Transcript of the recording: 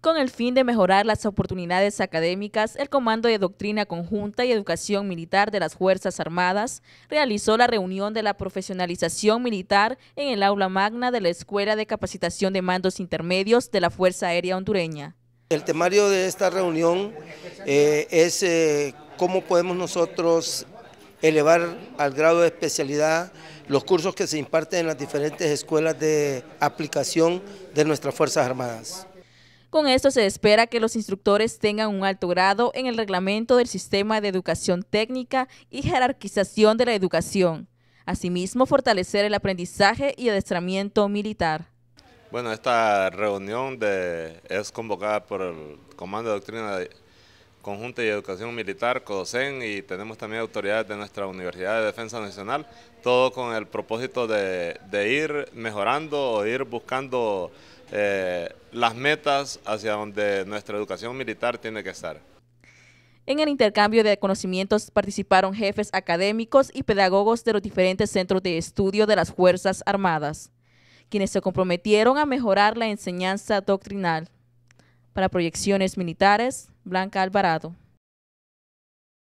Con el fin de mejorar las oportunidades académicas, el Comando de Doctrina Conjunta y Educación Militar de las Fuerzas Armadas realizó la reunión de la profesionalización militar en el aula magna de la Escuela de Capacitación de Mandos Intermedios de la Fuerza Aérea Hondureña. El temario de esta reunión eh, es eh, cómo podemos nosotros elevar al grado de especialidad los cursos que se imparten en las diferentes escuelas de aplicación de nuestras Fuerzas Armadas. Con esto se espera que los instructores tengan un alto grado en el reglamento del sistema de educación técnica y jerarquización de la educación. Asimismo, fortalecer el aprendizaje y adiestramiento militar. Bueno, esta reunión es convocada por el Comando de Doctrina de Conjunto y Educación Militar, CODOCEN, y tenemos también autoridades de nuestra Universidad de Defensa Nacional, todo con el propósito de, ir mejorando o ir buscando eh, las metas hacia donde nuestra educación militar tiene que estar. En el intercambio de conocimientos participaron jefes académicos y pedagogos de los diferentes centros de estudio de las Fuerzas Armadas, quienes se comprometieron a mejorar la enseñanza doctrinal para proyecciones militares, Blanca Alvarado.